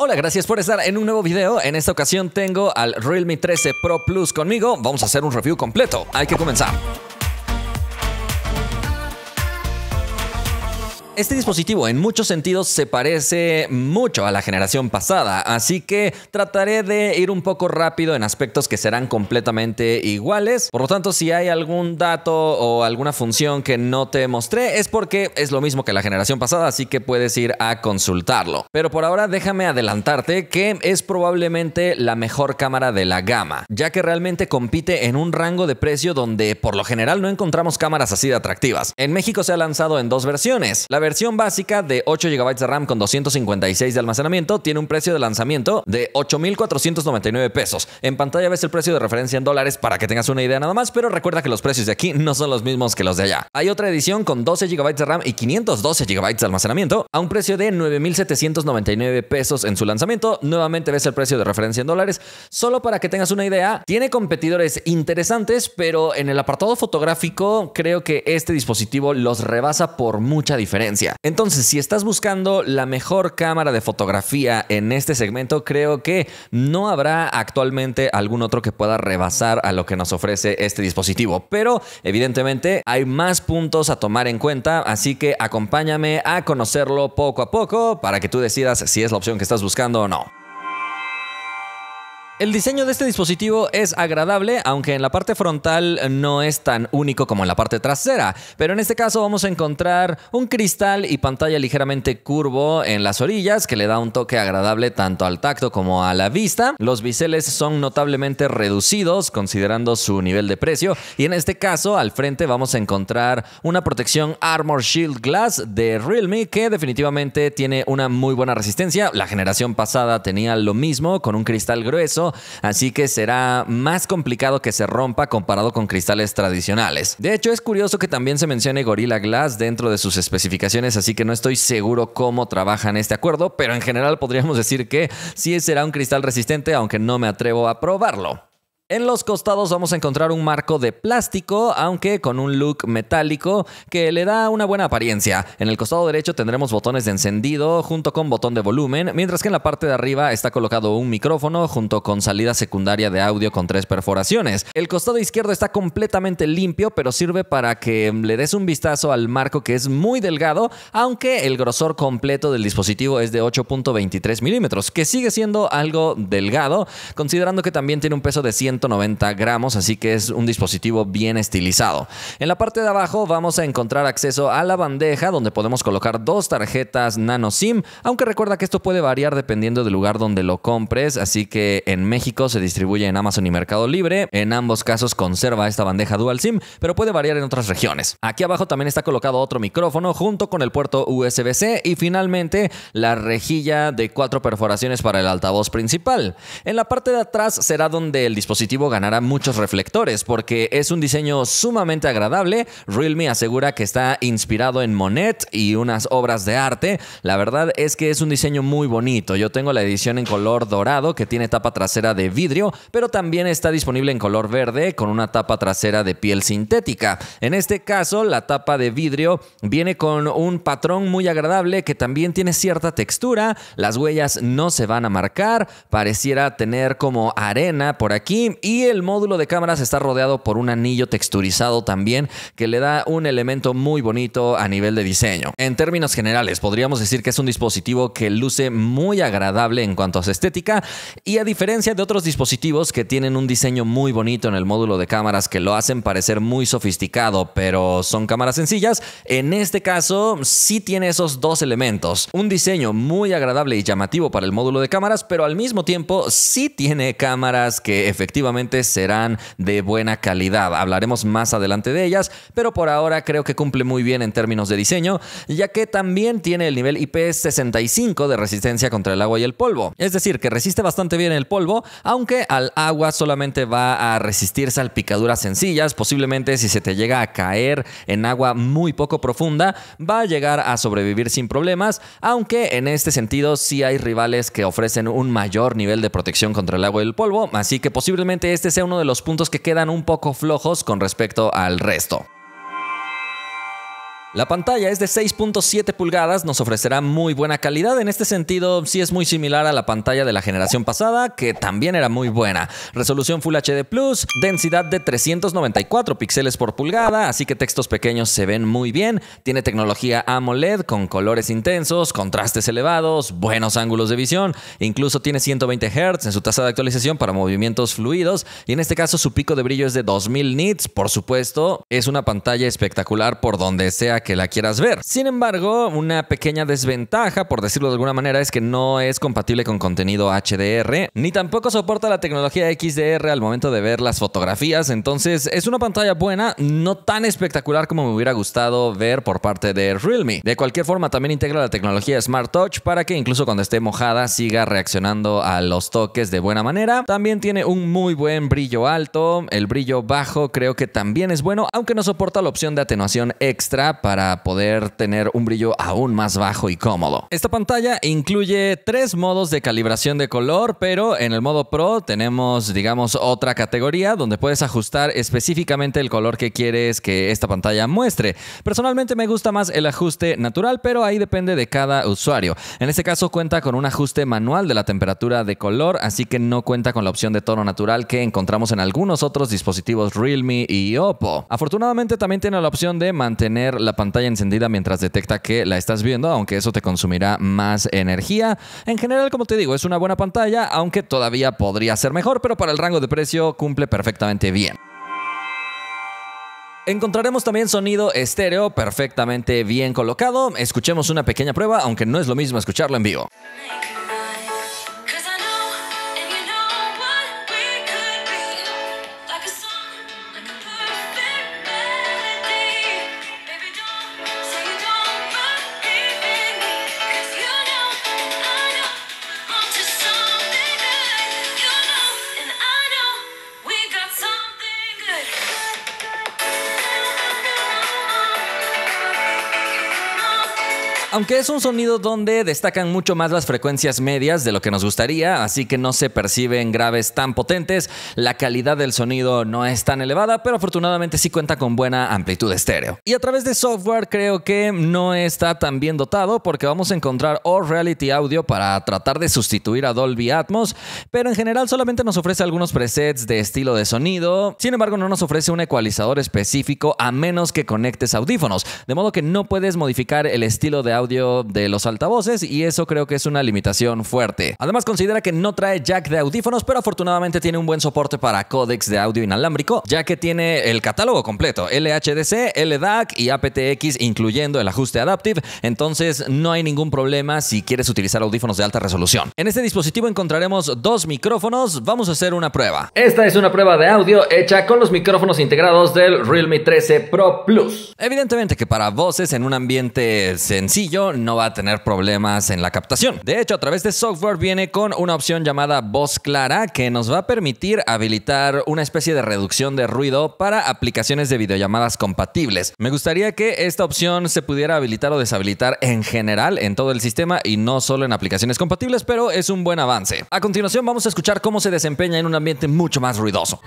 Hola, gracias por estar en un nuevo video. En esta ocasión tengo al Realme 13 Pro Plus conmigo. Vamos a hacer un review completo. Hay que comenzar. Este dispositivo en muchos sentidos se parece mucho a la generación pasada, así que trataré de ir un poco rápido en aspectos que serán completamente iguales. Por lo tanto, si hay algún dato o alguna función que no te mostré, es porque es lo mismo que la generación pasada, así que puedes ir a consultarlo. Pero por ahora déjame adelantarte que es probablemente la mejor cámara de la gama, ya que realmente compite en un rango de precio donde por lo general no encontramos cámaras así de atractivas. En México se ha lanzado en dos versiones versión básica de 8 GB de RAM con 256 de almacenamiento tiene un precio de lanzamiento de 8.499 pesos. En pantalla ves el precio de referencia en dólares para que tengas una idea nada más, pero recuerda que los precios de aquí no son los mismos que los de allá. Hay otra edición con 12 GB de RAM y 512 GB de almacenamiento a un precio de 9.799 pesos en su lanzamiento. Nuevamente ves el precio de referencia en dólares. Solo para que tengas una idea, tiene competidores interesantes, pero en el apartado fotográfico creo que este dispositivo los rebasa por mucha diferencia. Entonces, si estás buscando la mejor cámara de fotografía en este segmento, creo que no habrá actualmente algún otro que pueda rebasar a lo que nos ofrece este dispositivo. Pero evidentemente hay más puntos a tomar en cuenta, así que acompáñame a conocerlo poco a poco para que tú decidas si es la opción que estás buscando o no. El diseño de este dispositivo es agradable, aunque en la parte frontal no es tan único como en la parte trasera, pero en este caso vamos a encontrar un cristal y pantalla ligeramente curvo en las orillas que le da un toque agradable tanto al tacto como a la vista. Los biseles son notablemente reducidos considerando su nivel de precio y en este caso al frente vamos a encontrar una protección Armor Shield Glass de Realme que definitivamente tiene una muy buena resistencia. La generación pasada tenía lo mismo con un cristal grueso así que será más complicado que se rompa comparado con cristales tradicionales. De hecho, es curioso que también se mencione Gorilla Glass dentro de sus especificaciones, así que no estoy seguro cómo trabajan este acuerdo, pero en general podríamos decir que sí será un cristal resistente, aunque no me atrevo a probarlo. En los costados vamos a encontrar un marco de plástico, aunque con un look metálico que le da una buena apariencia. En el costado derecho tendremos botones de encendido junto con botón de volumen, mientras que en la parte de arriba está colocado un micrófono junto con salida secundaria de audio con tres perforaciones. El costado izquierdo está completamente limpio, pero sirve para que le des un vistazo al marco que es muy delgado, aunque el grosor completo del dispositivo es de 8.23 milímetros, que sigue siendo algo delgado, considerando que también tiene un peso de 100 190 gramos, así que es un dispositivo bien estilizado. En la parte de abajo vamos a encontrar acceso a la bandeja donde podemos colocar dos tarjetas nano SIM, aunque recuerda que esto puede variar dependiendo del lugar donde lo compres, así que en México se distribuye en Amazon y Mercado Libre, en ambos casos conserva esta bandeja dual SIM, pero puede variar en otras regiones. Aquí abajo también está colocado otro micrófono junto con el puerto USB-C y finalmente la rejilla de cuatro perforaciones para el altavoz principal. En la parte de atrás será donde el dispositivo ganará muchos reflectores porque es un diseño sumamente agradable. Realme asegura que está inspirado en Monet y unas obras de arte. La verdad es que es un diseño muy bonito. Yo tengo la edición en color dorado que tiene tapa trasera de vidrio, pero también está disponible en color verde con una tapa trasera de piel sintética. En este caso, la tapa de vidrio viene con un patrón muy agradable que también tiene cierta textura. Las huellas no se van a marcar, pareciera tener como arena por aquí y el módulo de cámaras está rodeado por un anillo texturizado también que le da un elemento muy bonito a nivel de diseño. En términos generales, podríamos decir que es un dispositivo que luce muy agradable en cuanto a su estética y a diferencia de otros dispositivos que tienen un diseño muy bonito en el módulo de cámaras que lo hacen parecer muy sofisticado, pero son cámaras sencillas, en este caso sí tiene esos dos elementos. Un diseño muy agradable y llamativo para el módulo de cámaras, pero al mismo tiempo sí tiene cámaras que efectivamente serán de buena calidad. Hablaremos más adelante de ellas, pero por ahora creo que cumple muy bien en términos de diseño, ya que también tiene el nivel IP65 de resistencia contra el agua y el polvo. Es decir, que resiste bastante bien el polvo, aunque al agua solamente va a resistir salpicaduras sencillas, posiblemente si se te llega a caer en agua muy poco profunda, va a llegar a sobrevivir sin problemas, aunque en este sentido sí hay rivales que ofrecen un mayor nivel de protección contra el agua y el polvo, así que posiblemente este sea uno de los puntos que quedan un poco flojos con respecto al resto. La pantalla es de 6.7 pulgadas, nos ofrecerá muy buena calidad. En este sentido, sí es muy similar a la pantalla de la generación pasada, que también era muy buena. Resolución Full HD Plus, densidad de 394 píxeles por pulgada, así que textos pequeños se ven muy bien. Tiene tecnología AMOLED con colores intensos, contrastes elevados, buenos ángulos de visión. Incluso tiene 120 Hz en su tasa de actualización para movimientos fluidos. Y en este caso, su pico de brillo es de 2000 nits. Por supuesto, es una pantalla espectacular por donde sea que la quieras ver. Sin embargo, una pequeña desventaja, por decirlo de alguna manera, es que no es compatible con contenido HDR, ni tampoco soporta la tecnología XDR al momento de ver las fotografías, entonces es una pantalla buena, no tan espectacular como me hubiera gustado ver por parte de Realme. De cualquier forma, también integra la tecnología Smart Touch para que incluso cuando esté mojada siga reaccionando a los toques de buena manera. También tiene un muy buen brillo alto, el brillo bajo creo que también es bueno, aunque no soporta la opción de atenuación extra para para poder tener un brillo aún más bajo y cómodo. Esta pantalla incluye tres modos de calibración de color, pero en el modo Pro tenemos, digamos, otra categoría donde puedes ajustar específicamente el color que quieres que esta pantalla muestre. Personalmente me gusta más el ajuste natural, pero ahí depende de cada usuario. En este caso cuenta con un ajuste manual de la temperatura de color, así que no cuenta con la opción de tono natural que encontramos en algunos otros dispositivos Realme y Oppo. Afortunadamente también tiene la opción de mantener la pantalla encendida mientras detecta que la estás viendo, aunque eso te consumirá más energía. En general, como te digo, es una buena pantalla, aunque todavía podría ser mejor, pero para el rango de precio cumple perfectamente bien. Encontraremos también sonido estéreo perfectamente bien colocado. Escuchemos una pequeña prueba, aunque no es lo mismo escucharlo en vivo. Aunque es un sonido donde destacan mucho más las frecuencias medias de lo que nos gustaría, así que no se perciben graves tan potentes, la calidad del sonido no es tan elevada, pero afortunadamente sí cuenta con buena amplitud estéreo. Y a través de software creo que no está tan bien dotado porque vamos a encontrar All Reality Audio para tratar de sustituir a Dolby Atmos, pero en general solamente nos ofrece algunos presets de estilo de sonido, sin embargo no nos ofrece un ecualizador específico a menos que conectes audífonos, de modo que no puedes modificar el estilo de audio de los altavoces y eso creo que es una limitación fuerte. Además considera que no trae jack de audífonos, pero afortunadamente tiene un buen soporte para códex de audio inalámbrico, ya que tiene el catálogo completo, LHDC, LDAC y aptX, incluyendo el ajuste adaptive, entonces no hay ningún problema si quieres utilizar audífonos de alta resolución. En este dispositivo encontraremos dos micrófonos, vamos a hacer una prueba. Esta es una prueba de audio hecha con los micrófonos integrados del Realme 13 Pro Plus. Evidentemente que para voces en un ambiente sencillo, no va a tener problemas en la captación. De hecho, a través de software viene con una opción llamada voz clara que nos va a permitir habilitar una especie de reducción de ruido para aplicaciones de videollamadas compatibles. Me gustaría que esta opción se pudiera habilitar o deshabilitar en general en todo el sistema y no solo en aplicaciones compatibles, pero es un buen avance. A continuación vamos a escuchar cómo se desempeña en un ambiente mucho más ruidoso.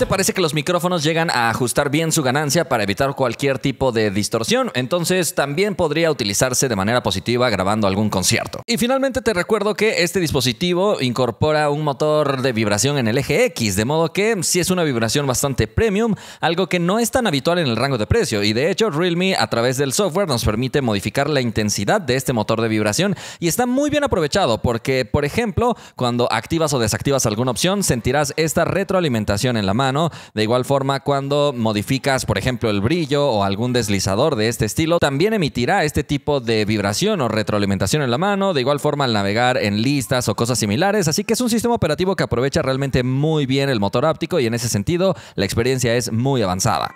te parece que los micrófonos llegan a ajustar bien su ganancia para evitar cualquier tipo de distorsión, entonces también podría utilizarse de manera positiva grabando algún concierto. Y finalmente te recuerdo que este dispositivo incorpora un motor de vibración en el eje X, de modo que si es una vibración bastante premium, algo que no es tan habitual en el rango de precio, y de hecho Realme a través del software nos permite modificar la intensidad de este motor de vibración y está muy bien aprovechado porque, por ejemplo, cuando activas o desactivas alguna opción, sentirás esta retroalimentación en la mano de igual forma, cuando modificas, por ejemplo, el brillo o algún deslizador de este estilo, también emitirá este tipo de vibración o retroalimentación en la mano. De igual forma, al navegar en listas o cosas similares. Así que es un sistema operativo que aprovecha realmente muy bien el motor áptico y en ese sentido la experiencia es muy avanzada.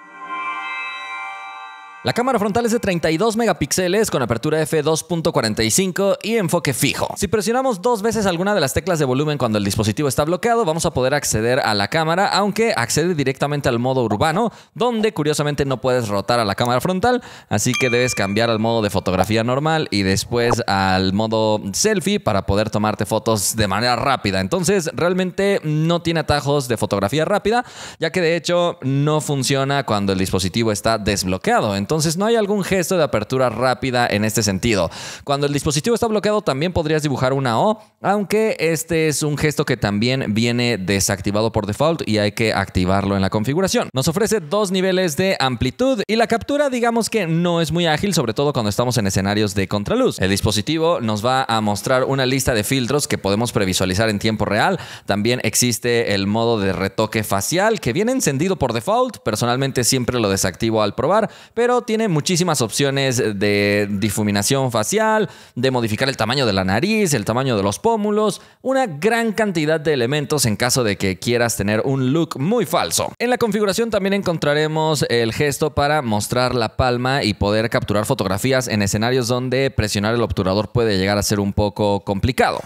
La cámara frontal es de 32 megapíxeles con apertura f2.45 y enfoque fijo. Si presionamos dos veces alguna de las teclas de volumen cuando el dispositivo está bloqueado, vamos a poder acceder a la cámara, aunque accede directamente al modo urbano, donde curiosamente no puedes rotar a la cámara frontal, así que debes cambiar al modo de fotografía normal y después al modo selfie para poder tomarte fotos de manera rápida. Entonces, realmente no tiene atajos de fotografía rápida, ya que de hecho no funciona cuando el dispositivo está desbloqueado. Entonces, entonces no hay algún gesto de apertura rápida en este sentido. Cuando el dispositivo está bloqueado también podrías dibujar una O, aunque este es un gesto que también viene desactivado por default y hay que activarlo en la configuración. Nos ofrece dos niveles de amplitud y la captura digamos que no es muy ágil, sobre todo cuando estamos en escenarios de contraluz. El dispositivo nos va a mostrar una lista de filtros que podemos previsualizar en tiempo real. También existe el modo de retoque facial que viene encendido por default. Personalmente siempre lo desactivo al probar, pero tiene muchísimas opciones de difuminación facial, de modificar el tamaño de la nariz, el tamaño de los pómulos, una gran cantidad de elementos en caso de que quieras tener un look muy falso. En la configuración también encontraremos el gesto para mostrar la palma y poder capturar fotografías en escenarios donde presionar el obturador puede llegar a ser un poco complicado.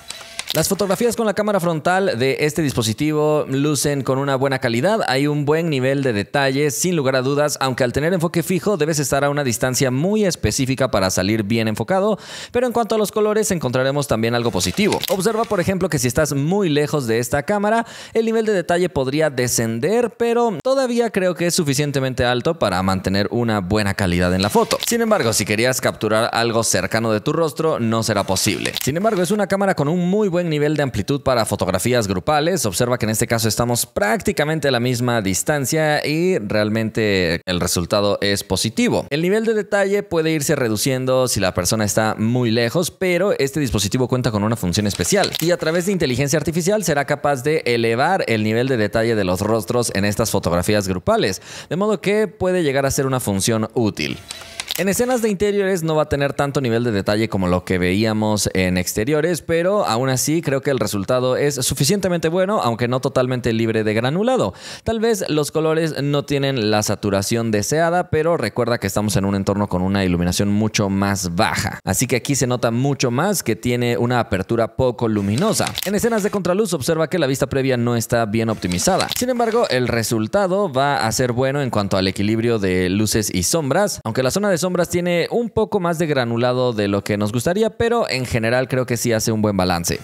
Las fotografías con la cámara frontal de este dispositivo lucen con una buena calidad, hay un buen nivel de detalle, sin lugar a dudas, aunque al tener enfoque fijo debes estar a una distancia muy específica para salir bien enfocado, pero en cuanto a los colores encontraremos también algo positivo. Observa por ejemplo que si estás muy lejos de esta cámara, el nivel de detalle podría descender, pero todavía creo que es suficientemente alto para mantener una buena calidad en la foto. Sin embargo, si querías capturar algo cercano de tu rostro, no será posible. Sin embargo, es una cámara con un muy buen nivel de amplitud para fotografías grupales. Observa que en este caso estamos prácticamente a la misma distancia y realmente el resultado es positivo. El nivel de detalle puede irse reduciendo si la persona está muy lejos, pero este dispositivo cuenta con una función especial y a través de inteligencia artificial será capaz de elevar el nivel de detalle de los rostros en estas fotografías grupales, de modo que puede llegar a ser una función útil. En escenas de interiores no va a tener tanto nivel de detalle como lo que veíamos en exteriores, pero aún así creo que el resultado es suficientemente bueno, aunque no totalmente libre de granulado. Tal vez los colores no tienen la saturación deseada, pero recuerda que estamos en un entorno con una iluminación mucho más baja. Así que aquí se nota mucho más que tiene una apertura poco luminosa. En escenas de contraluz observa que la vista previa no está bien optimizada. Sin embargo, el resultado va a ser bueno en cuanto al equilibrio de luces y sombras, aunque la zona de sombras tiene un poco más de granulado de lo que nos gustaría, pero en general creo que sí hace un buen balance.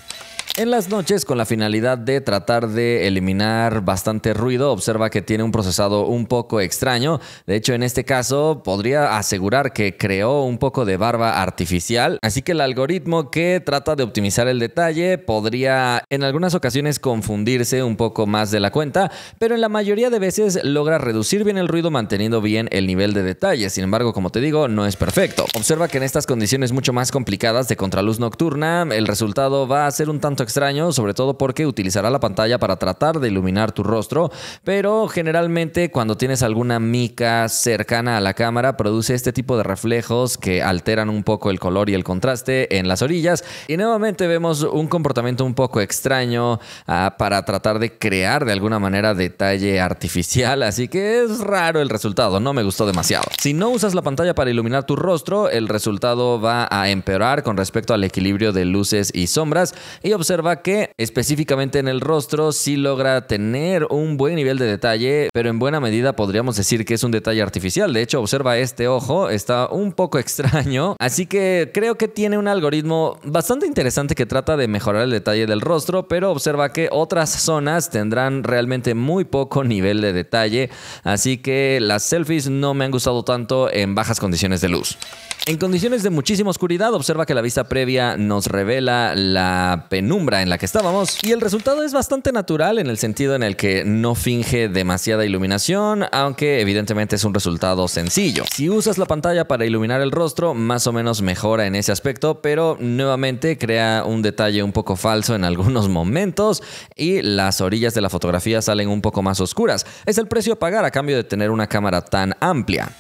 En las noches, con la finalidad de tratar de eliminar bastante ruido, observa que tiene un procesado un poco extraño. De hecho, en este caso, podría asegurar que creó un poco de barba artificial. Así que el algoritmo que trata de optimizar el detalle podría en algunas ocasiones confundirse un poco más de la cuenta, pero en la mayoría de veces logra reducir bien el ruido manteniendo bien el nivel de detalle. Sin embargo, como te digo, no es perfecto. Observa que en estas condiciones mucho más complicadas de contraluz nocturna, el resultado va a ser un tanto extraño, sobre todo porque utilizará la pantalla para tratar de iluminar tu rostro, pero generalmente cuando tienes alguna mica cercana a la cámara produce este tipo de reflejos que alteran un poco el color y el contraste en las orillas. Y nuevamente vemos un comportamiento un poco extraño ah, para tratar de crear de alguna manera detalle artificial, así que es raro el resultado, no me gustó demasiado. Si no usas la pantalla para iluminar tu rostro, el resultado va a empeorar con respecto al equilibrio de luces y sombras y observa observa que específicamente en el rostro sí logra tener un buen nivel de detalle, pero en buena medida podríamos decir que es un detalle artificial. De hecho, observa este ojo, está un poco extraño. Así que creo que tiene un algoritmo bastante interesante que trata de mejorar el detalle del rostro, pero observa que otras zonas tendrán realmente muy poco nivel de detalle. Así que las selfies no me han gustado tanto en bajas condiciones de luz. En condiciones de muchísima oscuridad, observa que la vista previa nos revela la penumbra en la que estábamos. Y el resultado es bastante natural en el sentido en el que no finge demasiada iluminación, aunque evidentemente es un resultado sencillo. Si usas la pantalla para iluminar el rostro, más o menos mejora en ese aspecto, pero nuevamente crea un detalle un poco falso en algunos momentos y las orillas de la fotografía salen un poco más oscuras. Es el precio a pagar a cambio de tener una cámara tan amplia.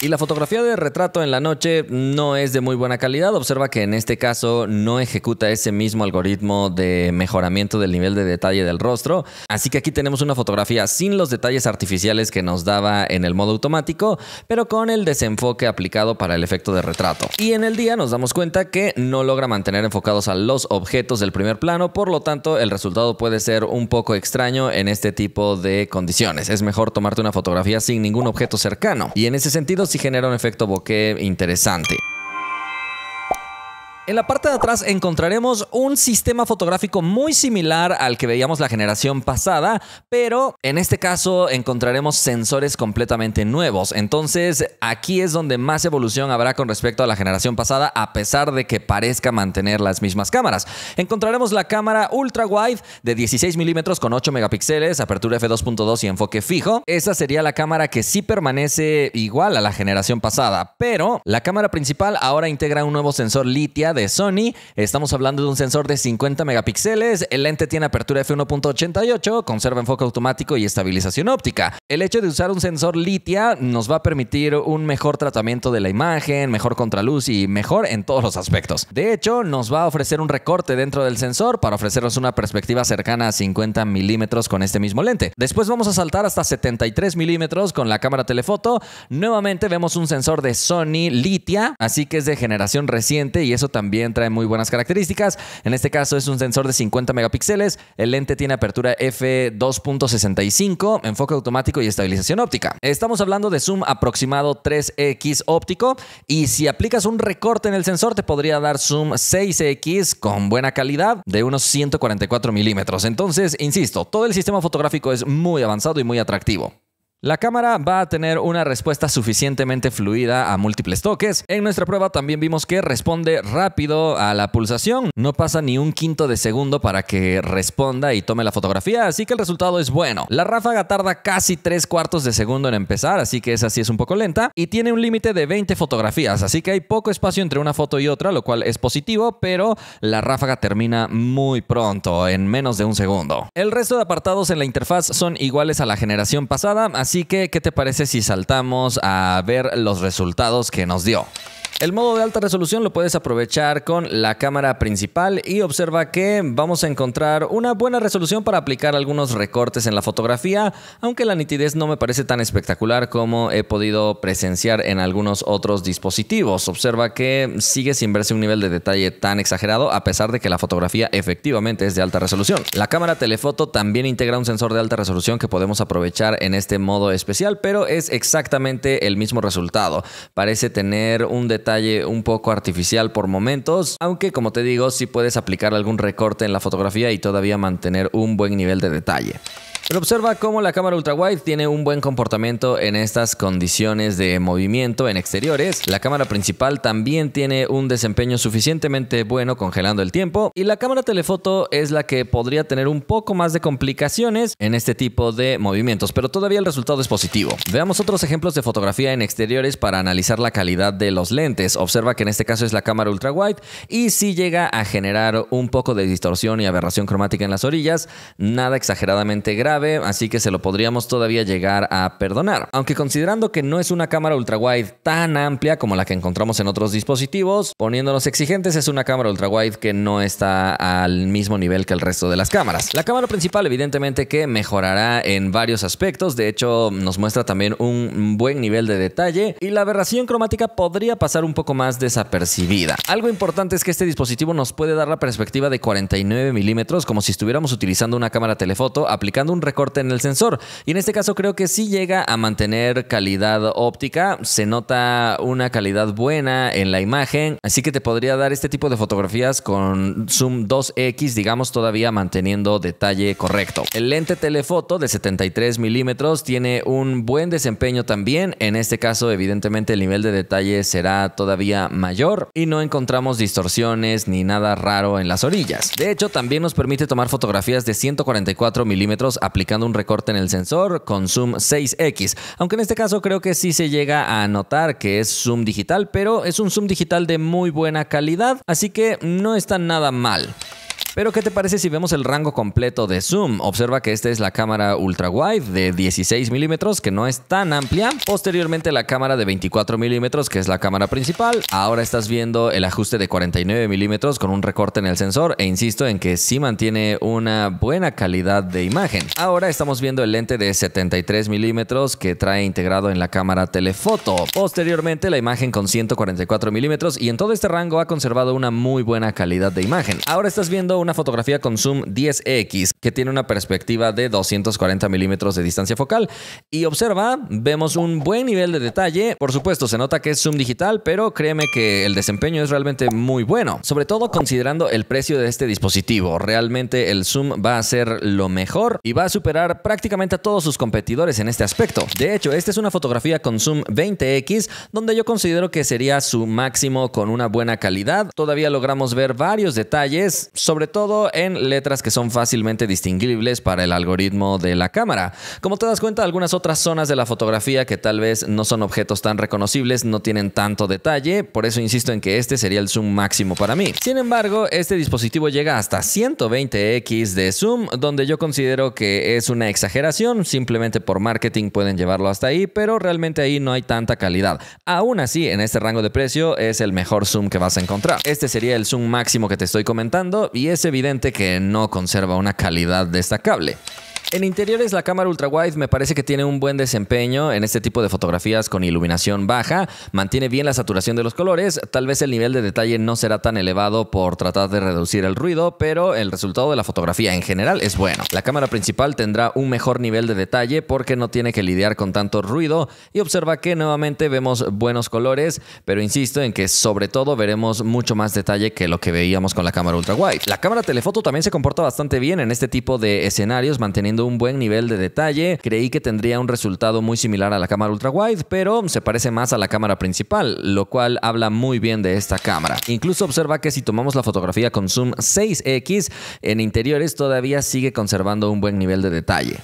Y la fotografía de retrato en la noche no es de muy buena calidad. Observa que en este caso no ejecuta ese mismo algoritmo de mejoramiento del nivel de detalle del rostro. Así que aquí tenemos una fotografía sin los detalles artificiales que nos daba en el modo automático, pero con el desenfoque aplicado para el efecto de retrato. Y en el día nos damos cuenta que no logra mantener enfocados a los objetos del primer plano, por lo tanto el resultado puede ser un poco extraño en este tipo de condiciones. Es mejor tomarte una fotografía sin ningún objeto cercano. Y en ese sentido y genera un efecto bokeh interesante. En la parte de atrás encontraremos un sistema fotográfico muy similar al que veíamos la generación pasada, pero en este caso encontraremos sensores completamente nuevos. Entonces aquí es donde más evolución habrá con respecto a la generación pasada, a pesar de que parezca mantener las mismas cámaras. Encontraremos la cámara ultra wide de 16 milímetros con 8 megapíxeles, apertura f2.2 y enfoque fijo. Esa sería la cámara que sí permanece igual a la generación pasada, pero la cámara principal ahora integra un nuevo sensor litia de Sony. Estamos hablando de un sensor de 50 megapíxeles. El lente tiene apertura f1.88, conserva enfoque automático y estabilización óptica. El hecho de usar un sensor litia nos va a permitir un mejor tratamiento de la imagen, mejor contraluz y mejor en todos los aspectos. De hecho, nos va a ofrecer un recorte dentro del sensor para ofrecernos una perspectiva cercana a 50 milímetros con este mismo lente. Después vamos a saltar hasta 73 milímetros con la cámara telefoto. Nuevamente vemos un sensor de Sony Litia, así que es de generación reciente y eso también también trae muy buenas características. En este caso es un sensor de 50 megapíxeles, el lente tiene apertura f2.65, enfoque automático y estabilización óptica. Estamos hablando de zoom aproximado 3x óptico y si aplicas un recorte en el sensor te podría dar zoom 6x con buena calidad de unos 144 milímetros. Entonces, insisto, todo el sistema fotográfico es muy avanzado y muy atractivo. La cámara va a tener una respuesta suficientemente fluida a múltiples toques. En nuestra prueba también vimos que responde rápido a la pulsación. No pasa ni un quinto de segundo para que responda y tome la fotografía, así que el resultado es bueno. La ráfaga tarda casi tres cuartos de segundo en empezar, así que esa sí es un poco lenta. Y tiene un límite de 20 fotografías, así que hay poco espacio entre una foto y otra, lo cual es positivo, pero la ráfaga termina muy pronto, en menos de un segundo. El resto de apartados en la interfaz son iguales a la generación pasada, así Así que, ¿qué te parece si saltamos a ver los resultados que nos dio? El modo de alta resolución lo puedes aprovechar con la cámara principal y observa que vamos a encontrar una buena resolución para aplicar algunos recortes en la fotografía, aunque la nitidez no me parece tan espectacular como he podido presenciar en algunos otros dispositivos. Observa que sigue sin verse un nivel de detalle tan exagerado a pesar de que la fotografía efectivamente es de alta resolución. La cámara telefoto también integra un sensor de alta resolución que podemos aprovechar en este modo especial, pero es exactamente el mismo resultado. Parece tener un detalle detalle un poco artificial por momentos, aunque como te digo, sí puedes aplicar algún recorte en la fotografía y todavía mantener un buen nivel de detalle. Pero observa cómo la cámara ultrawide tiene un buen comportamiento en estas condiciones de movimiento en exteriores. La cámara principal también tiene un desempeño suficientemente bueno congelando el tiempo. Y la cámara telefoto es la que podría tener un poco más de complicaciones en este tipo de movimientos, pero todavía el resultado es positivo. Veamos otros ejemplos de fotografía en exteriores para analizar la calidad de los lentes. Observa que en este caso es la cámara ultrawide y si sí llega a generar un poco de distorsión y aberración cromática en las orillas, nada exageradamente grave así que se lo podríamos todavía llegar a perdonar. Aunque considerando que no es una cámara ultrawide tan amplia como la que encontramos en otros dispositivos, poniéndonos exigentes es una cámara ultrawide que no está al mismo nivel que el resto de las cámaras. La cámara principal evidentemente que mejorará en varios aspectos, de hecho nos muestra también un buen nivel de detalle y la aberración cromática podría pasar un poco más desapercibida. Algo importante es que este dispositivo nos puede dar la perspectiva de 49 milímetros como si estuviéramos utilizando una cámara telefoto aplicando un recorte en el sensor. Y en este caso creo que sí llega a mantener calidad óptica, se nota una calidad buena en la imagen, así que te podría dar este tipo de fotografías con zoom 2X, digamos todavía manteniendo detalle correcto. El lente telefoto de 73 milímetros tiene un buen desempeño también, en este caso evidentemente el nivel de detalle será todavía mayor y no encontramos distorsiones ni nada raro en las orillas. De hecho también nos permite tomar fotografías de 144 milímetros a aplicando un recorte en el sensor con zoom 6X. Aunque en este caso creo que sí se llega a notar que es zoom digital, pero es un zoom digital de muy buena calidad, así que no está nada mal. Pero ¿qué te parece si vemos el rango completo de zoom? Observa que esta es la cámara ultra wide de 16 milímetros, que no es tan amplia. Posteriormente la cámara de 24 milímetros, que es la cámara principal. Ahora estás viendo el ajuste de 49 milímetros con un recorte en el sensor e insisto en que sí mantiene una buena calidad de imagen. Ahora estamos viendo el lente de 73 milímetros que trae integrado en la cámara telefoto. Posteriormente la imagen con 144 milímetros y en todo este rango ha conservado una muy buena calidad de imagen. Ahora estás viendo una una fotografía con zoom 10x que tiene una perspectiva de 240 milímetros de distancia focal. Y observa, vemos un buen nivel de detalle. Por supuesto, se nota que es zoom digital, pero créeme que el desempeño es realmente muy bueno. Sobre todo considerando el precio de este dispositivo. Realmente el zoom va a ser lo mejor y va a superar prácticamente a todos sus competidores en este aspecto. De hecho, esta es una fotografía con zoom 20x donde yo considero que sería su máximo con una buena calidad. Todavía logramos ver varios detalles, sobre todo todo en letras que son fácilmente distinguibles para el algoritmo de la cámara. Como te das cuenta, algunas otras zonas de la fotografía que tal vez no son objetos tan reconocibles no tienen tanto detalle, por eso insisto en que este sería el zoom máximo para mí. Sin embargo, este dispositivo llega hasta 120x de zoom, donde yo considero que es una exageración, simplemente por marketing pueden llevarlo hasta ahí, pero realmente ahí no hay tanta calidad. Aún así, en este rango de precio es el mejor zoom que vas a encontrar. Este sería el zoom máximo que te estoy comentando y es evidente que no conserva una calidad destacable. En interiores la cámara wide me parece que tiene un buen desempeño en este tipo de fotografías con iluminación baja, mantiene bien la saturación de los colores, tal vez el nivel de detalle no será tan elevado por tratar de reducir el ruido, pero el resultado de la fotografía en general es bueno. La cámara principal tendrá un mejor nivel de detalle porque no tiene que lidiar con tanto ruido y observa que nuevamente vemos buenos colores, pero insisto en que sobre todo veremos mucho más detalle que lo que veíamos con la cámara ultrawide. La cámara telefoto también se comporta bastante bien en este tipo de escenarios manteniendo un buen nivel de detalle. Creí que tendría un resultado muy similar a la cámara ultra wide, pero se parece más a la cámara principal, lo cual habla muy bien de esta cámara. Incluso observa que si tomamos la fotografía con zoom 6x, en interiores todavía sigue conservando un buen nivel de detalle.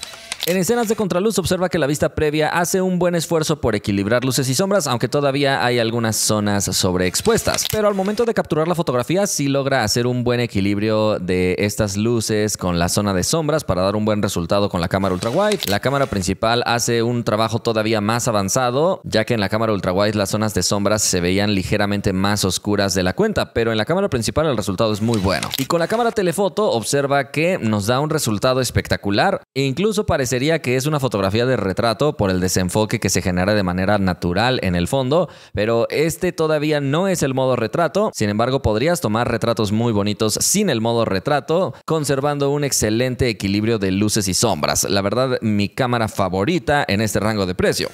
En escenas de contraluz observa que la vista previa hace un buen esfuerzo por equilibrar luces y sombras, aunque todavía hay algunas zonas sobreexpuestas. Pero al momento de capturar la fotografía sí logra hacer un buen equilibrio de estas luces con la zona de sombras para dar un buen resultado con la cámara ultrawide. La cámara principal hace un trabajo todavía más avanzado, ya que en la cámara ultrawide las zonas de sombras se veían ligeramente más oscuras de la cuenta, pero en la cámara principal el resultado es muy bueno. Y con la cámara telefoto observa que nos da un resultado espectacular e incluso parece parecería que es una fotografía de retrato por el desenfoque que se genera de manera natural en el fondo, pero este todavía no es el modo retrato, sin embargo podrías tomar retratos muy bonitos sin el modo retrato, conservando un excelente equilibrio de luces y sombras. La verdad, mi cámara favorita en este rango de precio.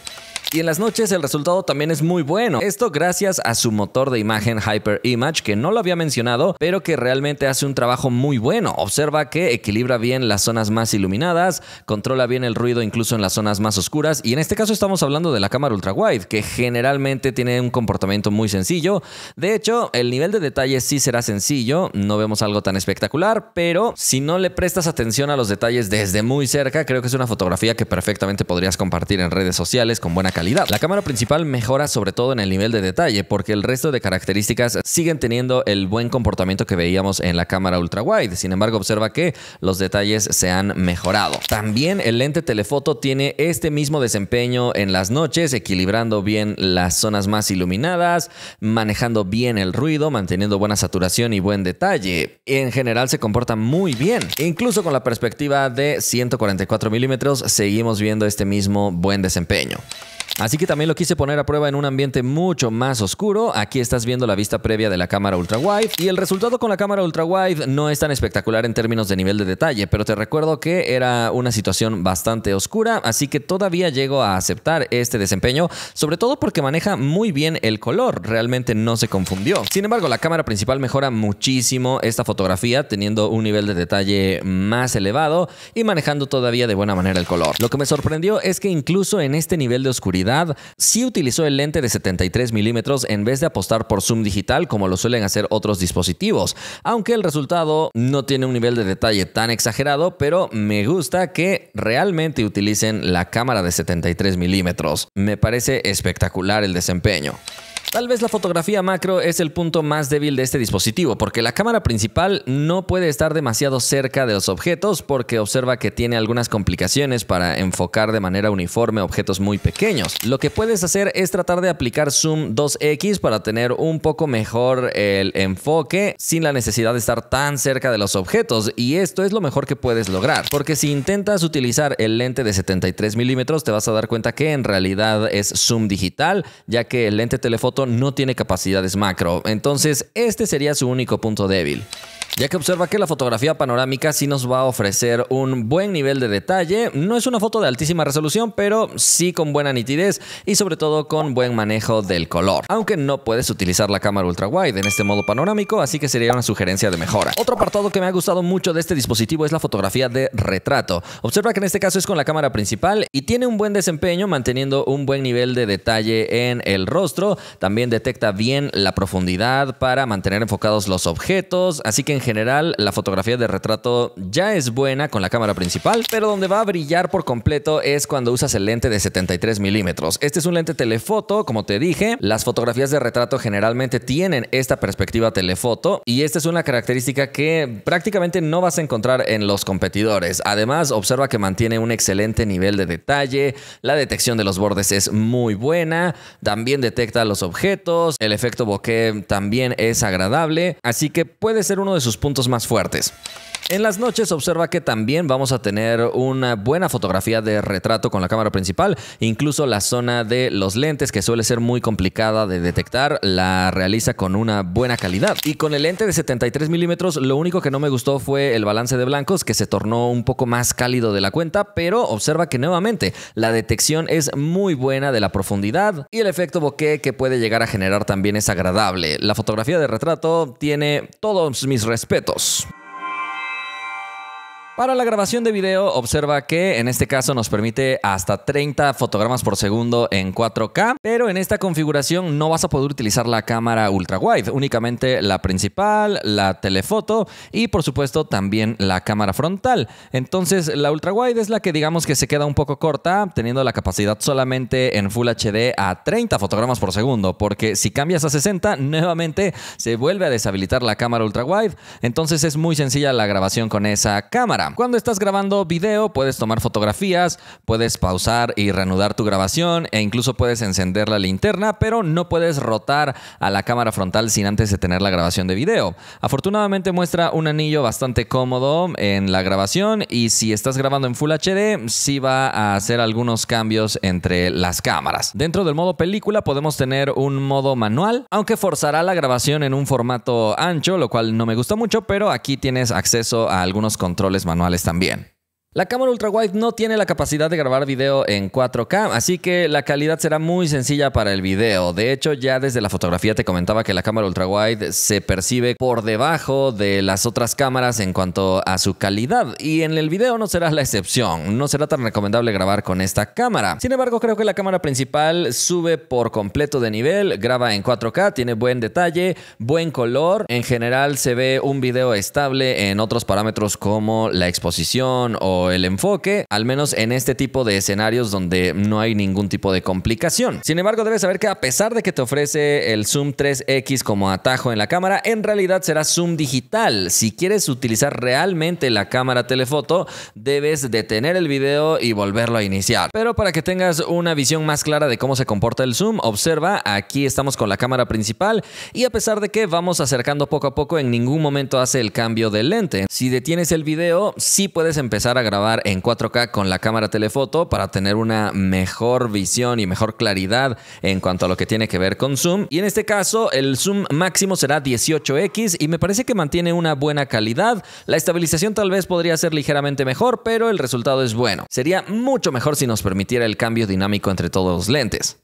Y en las noches el resultado también es muy bueno. Esto gracias a su motor de imagen Hyper Image, que no lo había mencionado, pero que realmente hace un trabajo muy bueno. Observa que equilibra bien las zonas más iluminadas, controla bien el ruido incluso en las zonas más oscuras. Y en este caso estamos hablando de la cámara ultra wide, que generalmente tiene un comportamiento muy sencillo. De hecho, el nivel de detalle sí será sencillo, no vemos algo tan espectacular, pero si no le prestas atención a los detalles desde muy cerca, creo que es una fotografía que perfectamente podrías compartir en redes sociales con buena calidad la cámara principal mejora sobre todo en el nivel de detalle porque el resto de características siguen teniendo el buen comportamiento que veíamos en la cámara ultra wide. Sin embargo, observa que los detalles se han mejorado. También el lente telefoto tiene este mismo desempeño en las noches, equilibrando bien las zonas más iluminadas, manejando bien el ruido, manteniendo buena saturación y buen detalle. En general se comporta muy bien. Incluso con la perspectiva de 144 milímetros seguimos viendo este mismo buen desempeño. Así que también lo quise poner a prueba en un ambiente mucho más oscuro. Aquí estás viendo la vista previa de la cámara ultra wide y el resultado con la cámara ultra wide no es tan espectacular en términos de nivel de detalle, pero te recuerdo que era una situación bastante oscura, así que todavía llego a aceptar este desempeño, sobre todo porque maneja muy bien el color, realmente no se confundió. Sin embargo, la cámara principal mejora muchísimo esta fotografía, teniendo un nivel de detalle más elevado y manejando todavía de buena manera el color. Lo que me sorprendió es que incluso en este nivel de oscuridad si utilizó el lente de 73 milímetros en vez de apostar por zoom digital como lo suelen hacer otros dispositivos, aunque el resultado no tiene un nivel de detalle tan exagerado, pero me gusta que realmente utilicen la cámara de 73 milímetros. Me parece espectacular el desempeño. Tal vez la fotografía macro es el punto más débil de este dispositivo, porque la cámara principal no puede estar demasiado cerca de los objetos porque observa que tiene algunas complicaciones para enfocar de manera uniforme objetos muy pequeños. Lo que puedes hacer es tratar de aplicar zoom 2x para tener un poco mejor el enfoque sin la necesidad de estar tan cerca de los objetos y esto es lo mejor que puedes lograr, porque si intentas utilizar el lente de 73 milímetros te vas a dar cuenta que en realidad es zoom digital, ya que el lente telefoto no tiene capacidades macro, entonces este sería su único punto débil ya que observa que la fotografía panorámica sí nos va a ofrecer un buen nivel de detalle. No es una foto de altísima resolución, pero sí con buena nitidez y sobre todo con buen manejo del color. Aunque no puedes utilizar la cámara ultra wide en este modo panorámico, así que sería una sugerencia de mejora. Otro apartado que me ha gustado mucho de este dispositivo es la fotografía de retrato. Observa que en este caso es con la cámara principal y tiene un buen desempeño manteniendo un buen nivel de detalle en el rostro. También detecta bien la profundidad para mantener enfocados los objetos, así que en general, la fotografía de retrato ya es buena con la cámara principal, pero donde va a brillar por completo es cuando usas el lente de 73 milímetros. Este es un lente telefoto, como te dije. Las fotografías de retrato generalmente tienen esta perspectiva telefoto y esta es una característica que prácticamente no vas a encontrar en los competidores. Además, observa que mantiene un excelente nivel de detalle, la detección de los bordes es muy buena, también detecta los objetos, el efecto bokeh también es agradable, así que puede ser uno de sus puntos más fuertes. En las noches observa que también vamos a tener una buena fotografía de retrato con la cámara principal, incluso la zona de los lentes que suele ser muy complicada de detectar, la realiza con una buena calidad. Y con el lente de 73 milímetros lo único que no me gustó fue el balance de blancos que se tornó un poco más cálido de la cuenta, pero observa que nuevamente la detección es muy buena de la profundidad y el efecto bokeh que puede llegar a generar también es agradable. La fotografía de retrato tiene todos mis respetos. Para la grabación de video, observa que en este caso nos permite hasta 30 fotogramas por segundo en 4K, pero en esta configuración no vas a poder utilizar la cámara ultra wide, únicamente la principal, la telefoto y por supuesto también la cámara frontal. Entonces, la ultra wide es la que digamos que se queda un poco corta, teniendo la capacidad solamente en Full HD a 30 fotogramas por segundo, porque si cambias a 60, nuevamente se vuelve a deshabilitar la cámara ultra wide, entonces es muy sencilla la grabación con esa cámara. Cuando estás grabando video, puedes tomar fotografías, puedes pausar y reanudar tu grabación e incluso puedes encender la linterna, pero no puedes rotar a la cámara frontal sin antes de tener la grabación de video. Afortunadamente muestra un anillo bastante cómodo en la grabación y si estás grabando en Full HD, sí va a hacer algunos cambios entre las cámaras. Dentro del modo película podemos tener un modo manual, aunque forzará la grabación en un formato ancho, lo cual no me gusta mucho, pero aquí tienes acceso a algunos controles manuales también. La cámara ultrawide no tiene la capacidad de grabar video en 4K, así que la calidad será muy sencilla para el video. De hecho, ya desde la fotografía te comentaba que la cámara ultrawide se percibe por debajo de las otras cámaras en cuanto a su calidad, y en el video no será la excepción, no será tan recomendable grabar con esta cámara. Sin embargo, creo que la cámara principal sube por completo de nivel, graba en 4K, tiene buen detalle, buen color, en general se ve un video estable en otros parámetros como la exposición o el enfoque, al menos en este tipo de escenarios donde no hay ningún tipo de complicación. Sin embargo, debes saber que a pesar de que te ofrece el zoom 3X como atajo en la cámara, en realidad será zoom digital. Si quieres utilizar realmente la cámara telefoto, debes detener el video y volverlo a iniciar. Pero para que tengas una visión más clara de cómo se comporta el zoom, observa, aquí estamos con la cámara principal y a pesar de que vamos acercando poco a poco, en ningún momento hace el cambio de lente. Si detienes el video, sí puedes empezar a grabar en 4K con la cámara telefoto para tener una mejor visión y mejor claridad en cuanto a lo que tiene que ver con zoom. Y en este caso, el zoom máximo será 18x y me parece que mantiene una buena calidad. La estabilización tal vez podría ser ligeramente mejor, pero el resultado es bueno. Sería mucho mejor si nos permitiera el cambio dinámico entre todos los lentes.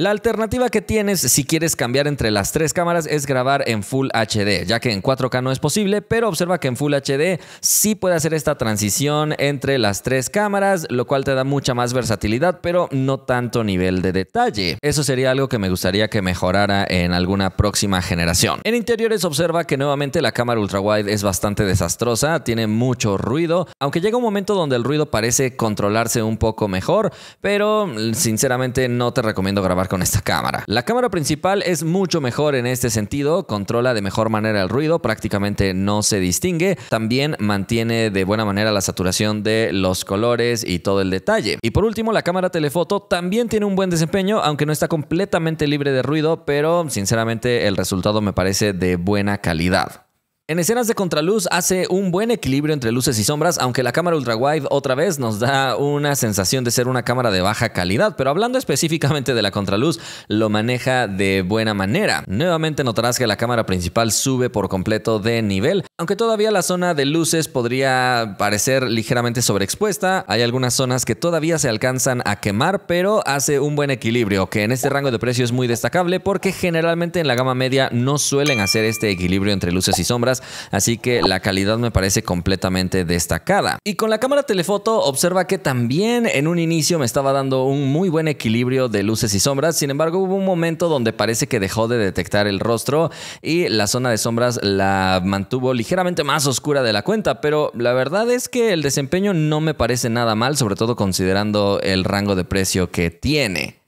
La alternativa que tienes si quieres cambiar entre las tres cámaras es grabar en Full HD, ya que en 4K no es posible, pero observa que en Full HD sí puede hacer esta transición entre las tres cámaras, lo cual te da mucha más versatilidad, pero no tanto nivel de detalle. Eso sería algo que me gustaría que mejorara en alguna próxima generación. En interiores observa que nuevamente la cámara ultrawide es bastante desastrosa, tiene mucho ruido, aunque llega un momento donde el ruido parece controlarse un poco mejor, pero sinceramente no te recomiendo grabar con esta cámara. La cámara principal es mucho mejor en este sentido, controla de mejor manera el ruido, prácticamente no se distingue, también mantiene de buena manera la saturación de los colores y todo el detalle. Y por último, la cámara telefoto también tiene un buen desempeño, aunque no está completamente libre de ruido, pero sinceramente el resultado me parece de buena calidad. En escenas de contraluz hace un buen equilibrio entre luces y sombras, aunque la cámara ultrawide otra vez nos da una sensación de ser una cámara de baja calidad, pero hablando específicamente de la contraluz, lo maneja de buena manera. Nuevamente notarás que la cámara principal sube por completo de nivel, aunque todavía la zona de luces podría parecer ligeramente sobreexpuesta, hay algunas zonas que todavía se alcanzan a quemar, pero hace un buen equilibrio, que en este rango de precio es muy destacable porque generalmente en la gama media no suelen hacer este equilibrio entre luces y sombras, así que la calidad me parece completamente destacada. Y con la cámara telefoto observa que también en un inicio me estaba dando un muy buen equilibrio de luces y sombras, sin embargo hubo un momento donde parece que dejó de detectar el rostro y la zona de sombras la mantuvo ligeramente más oscura de la cuenta, pero la verdad es que el desempeño no me parece nada mal, sobre todo considerando el rango de precio que tiene.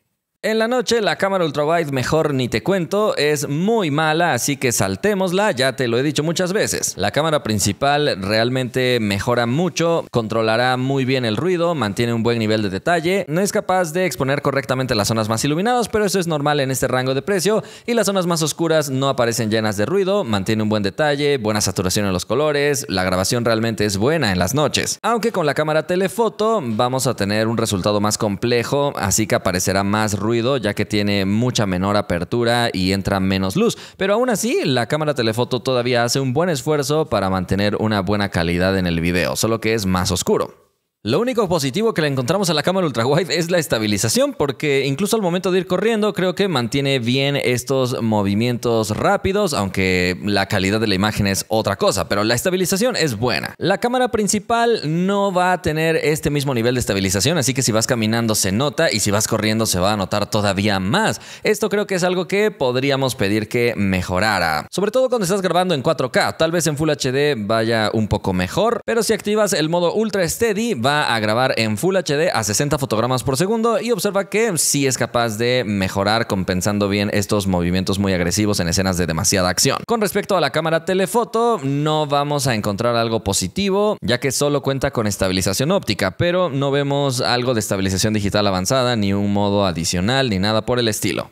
En la noche la cámara ultrawide mejor ni te cuento, es muy mala, así que saltémosla, ya te lo he dicho muchas veces. La cámara principal realmente mejora mucho, controlará muy bien el ruido, mantiene un buen nivel de detalle, no es capaz de exponer correctamente las zonas más iluminadas, pero eso es normal en este rango de precio y las zonas más oscuras no aparecen llenas de ruido, mantiene un buen detalle, buena saturación en los colores, la grabación realmente es buena en las noches. Aunque con la cámara telefoto vamos a tener un resultado más complejo, así que aparecerá más ruido ya que tiene mucha menor apertura y entra menos luz, pero aún así la cámara telefoto todavía hace un buen esfuerzo para mantener una buena calidad en el video, solo que es más oscuro. Lo único positivo que le encontramos a la cámara ultra ultrawide es la estabilización, porque incluso al momento de ir corriendo creo que mantiene bien estos movimientos rápidos, aunque la calidad de la imagen es otra cosa, pero la estabilización es buena. La cámara principal no va a tener este mismo nivel de estabilización, así que si vas caminando se nota y si vas corriendo se va a notar todavía más. Esto creo que es algo que podríamos pedir que mejorara, sobre todo cuando estás grabando en 4K, tal vez en Full HD vaya un poco mejor, pero si activas el modo Ultra Steady va a grabar en Full HD a 60 fotogramas por segundo y observa que sí es capaz de mejorar compensando bien estos movimientos muy agresivos en escenas de demasiada acción. Con respecto a la cámara telefoto, no vamos a encontrar algo positivo, ya que solo cuenta con estabilización óptica, pero no vemos algo de estabilización digital avanzada, ni un modo adicional, ni nada por el estilo.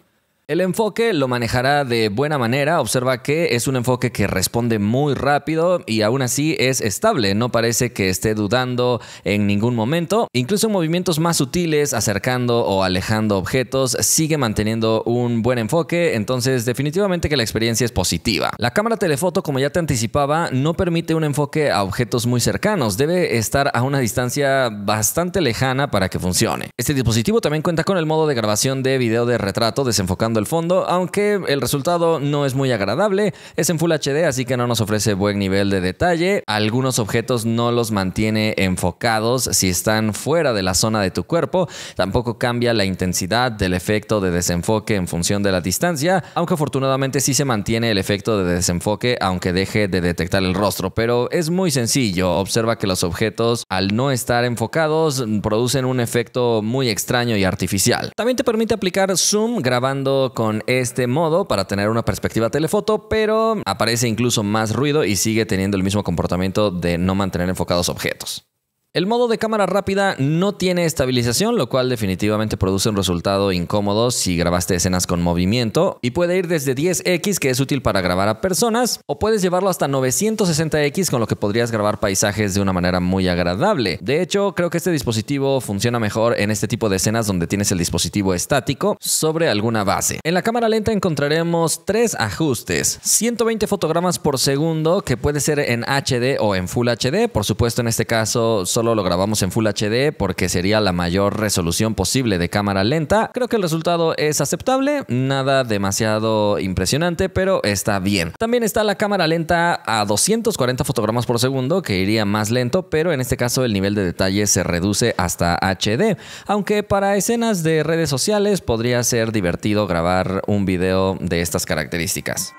El enfoque lo manejará de buena manera, observa que es un enfoque que responde muy rápido y aún así es estable, no parece que esté dudando en ningún momento, incluso en movimientos más sutiles, acercando o alejando objetos, sigue manteniendo un buen enfoque, entonces definitivamente que la experiencia es positiva. La cámara telefoto, como ya te anticipaba, no permite un enfoque a objetos muy cercanos, debe estar a una distancia bastante lejana para que funcione. Este dispositivo también cuenta con el modo de grabación de video de retrato desenfocando el fondo, aunque el resultado no es muy agradable. Es en Full HD, así que no nos ofrece buen nivel de detalle. Algunos objetos no los mantiene enfocados si están fuera de la zona de tu cuerpo. Tampoco cambia la intensidad del efecto de desenfoque en función de la distancia, aunque afortunadamente sí se mantiene el efecto de desenfoque aunque deje de detectar el rostro, pero es muy sencillo. Observa que los objetos al no estar enfocados producen un efecto muy extraño y artificial. También te permite aplicar zoom grabando con este modo para tener una perspectiva telefoto, pero aparece incluso más ruido y sigue teniendo el mismo comportamiento de no mantener enfocados objetos. El modo de cámara rápida no tiene estabilización, lo cual definitivamente produce un resultado incómodo si grabaste escenas con movimiento y puede ir desde 10x que es útil para grabar a personas o puedes llevarlo hasta 960x con lo que podrías grabar paisajes de una manera muy agradable. De hecho, creo que este dispositivo funciona mejor en este tipo de escenas donde tienes el dispositivo estático sobre alguna base. En la cámara lenta encontraremos tres ajustes, 120 fotogramas por segundo que puede ser en HD o en Full HD, por supuesto en este caso solo lo grabamos en Full HD porque sería la mayor resolución posible de cámara lenta. Creo que el resultado es aceptable, nada demasiado impresionante, pero está bien. También está la cámara lenta a 240 fotogramas por segundo, que iría más lento, pero en este caso el nivel de detalle se reduce hasta HD, aunque para escenas de redes sociales podría ser divertido grabar un video de estas características.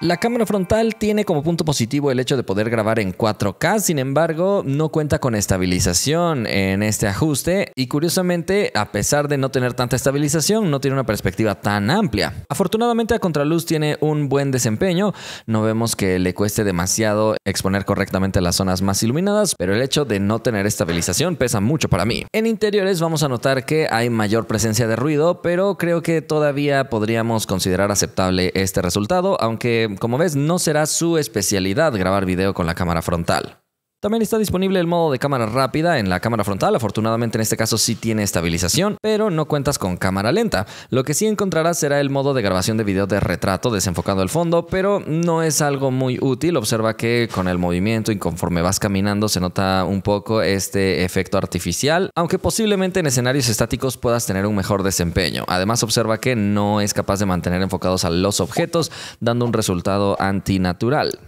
La cámara frontal tiene como punto positivo el hecho de poder grabar en 4K, sin embargo no cuenta con estabilización en este ajuste y curiosamente a pesar de no tener tanta estabilización no tiene una perspectiva tan amplia. Afortunadamente a contraluz tiene un buen desempeño, no vemos que le cueste demasiado exponer correctamente las zonas más iluminadas, pero el hecho de no tener estabilización pesa mucho para mí. En interiores vamos a notar que hay mayor presencia de ruido, pero creo que todavía podríamos considerar aceptable este resultado, aunque como ves, no será su especialidad grabar video con la cámara frontal. También está disponible el modo de cámara rápida en la cámara frontal, afortunadamente en este caso sí tiene estabilización, pero no cuentas con cámara lenta. Lo que sí encontrarás será el modo de grabación de video de retrato desenfocado el fondo, pero no es algo muy útil. Observa que con el movimiento y conforme vas caminando se nota un poco este efecto artificial, aunque posiblemente en escenarios estáticos puedas tener un mejor desempeño. Además observa que no es capaz de mantener enfocados a los objetos, dando un resultado antinatural.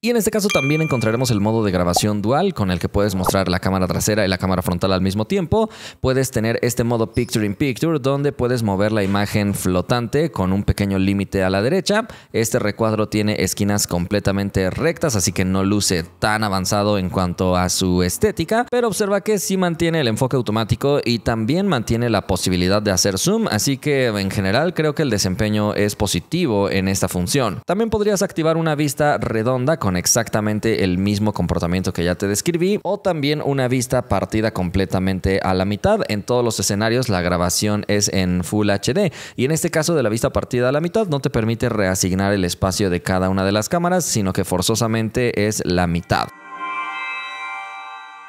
Y en este caso también encontraremos el modo de grabación dual con el que puedes mostrar la cámara trasera y la cámara frontal al mismo tiempo. Puedes tener este modo Picture in Picture donde puedes mover la imagen flotante con un pequeño límite a la derecha. Este recuadro tiene esquinas completamente rectas así que no luce tan avanzado en cuanto a su estética, pero observa que sí mantiene el enfoque automático y también mantiene la posibilidad de hacer zoom, así que en general creo que el desempeño es positivo en esta función. También podrías activar una vista redonda con exactamente el mismo comportamiento que ya te describí o también una vista partida completamente a la mitad. En todos los escenarios la grabación es en Full HD y en este caso de la vista partida a la mitad no te permite reasignar el espacio de cada una de las cámaras, sino que forzosamente es la mitad.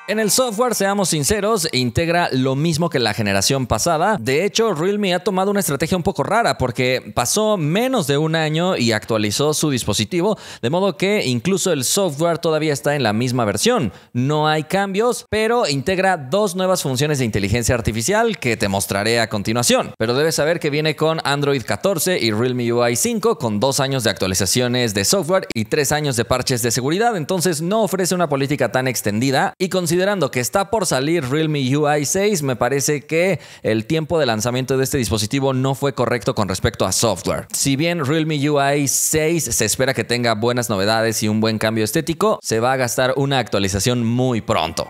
En el software, seamos sinceros, integra lo mismo que la generación pasada. De hecho, Realme ha tomado una estrategia un poco rara porque pasó menos de un año y actualizó su dispositivo, de modo que incluso el software todavía está en la misma versión. No hay cambios, pero integra dos nuevas funciones de inteligencia artificial que te mostraré a continuación. Pero debes saber que viene con Android 14 y Realme UI 5 con dos años de actualizaciones de software y tres años de parches de seguridad, entonces no ofrece una política tan extendida y considera considerando que está por salir Realme UI 6, me parece que el tiempo de lanzamiento de este dispositivo no fue correcto con respecto a software. Si bien Realme UI 6 se espera que tenga buenas novedades y un buen cambio estético, se va a gastar una actualización muy pronto.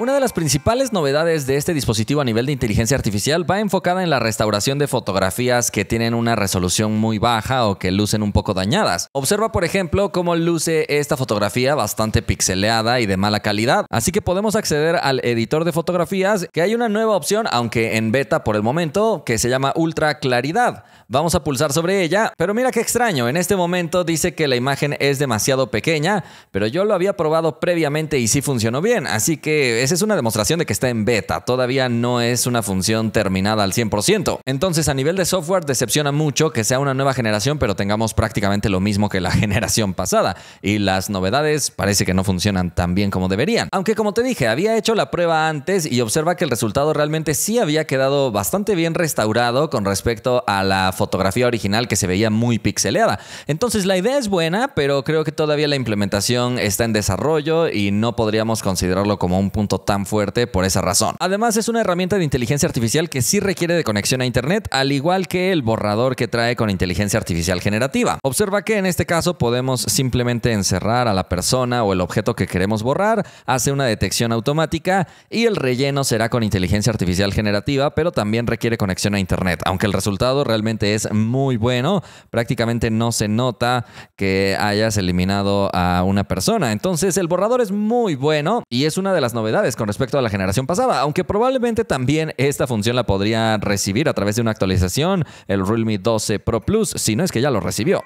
Una de las principales novedades de este dispositivo a nivel de inteligencia artificial va enfocada en la restauración de fotografías que tienen una resolución muy baja o que lucen un poco dañadas. Observa, por ejemplo, cómo luce esta fotografía bastante pixeleada y de mala calidad. Así que podemos acceder al editor de fotografías, que hay una nueva opción, aunque en beta por el momento, que se llama Ultra Claridad. Vamos a pulsar sobre ella, pero mira qué extraño, en este momento dice que la imagen es demasiado pequeña, pero yo lo había probado previamente y sí funcionó bien, así que esa es una demostración de que está en beta, todavía no es una función terminada al 100%. Entonces a nivel de software decepciona mucho que sea una nueva generación, pero tengamos prácticamente lo mismo que la generación pasada, y las novedades parece que no funcionan tan bien como deberían. Aunque como te dije, había hecho la prueba antes y observa que el resultado realmente sí había quedado bastante bien restaurado con respecto a la fotografía original que se veía muy pixeleada. Entonces la idea es buena, pero creo que todavía la implementación está en desarrollo y no podríamos considerarlo como un punto tan fuerte por esa razón. Además es una herramienta de inteligencia artificial que sí requiere de conexión a Internet, al igual que el borrador que trae con inteligencia artificial generativa. Observa que en este caso podemos simplemente encerrar a la persona o el objeto que queremos borrar, hace una detección automática y el relleno será con inteligencia artificial generativa, pero también requiere conexión a Internet, aunque el resultado realmente es muy bueno. Prácticamente no se nota que hayas eliminado a una persona. Entonces el borrador es muy bueno y es una de las novedades con respecto a la generación pasada, aunque probablemente también esta función la podría recibir a través de una actualización, el Realme 12 Pro Plus, si no es que ya lo recibió.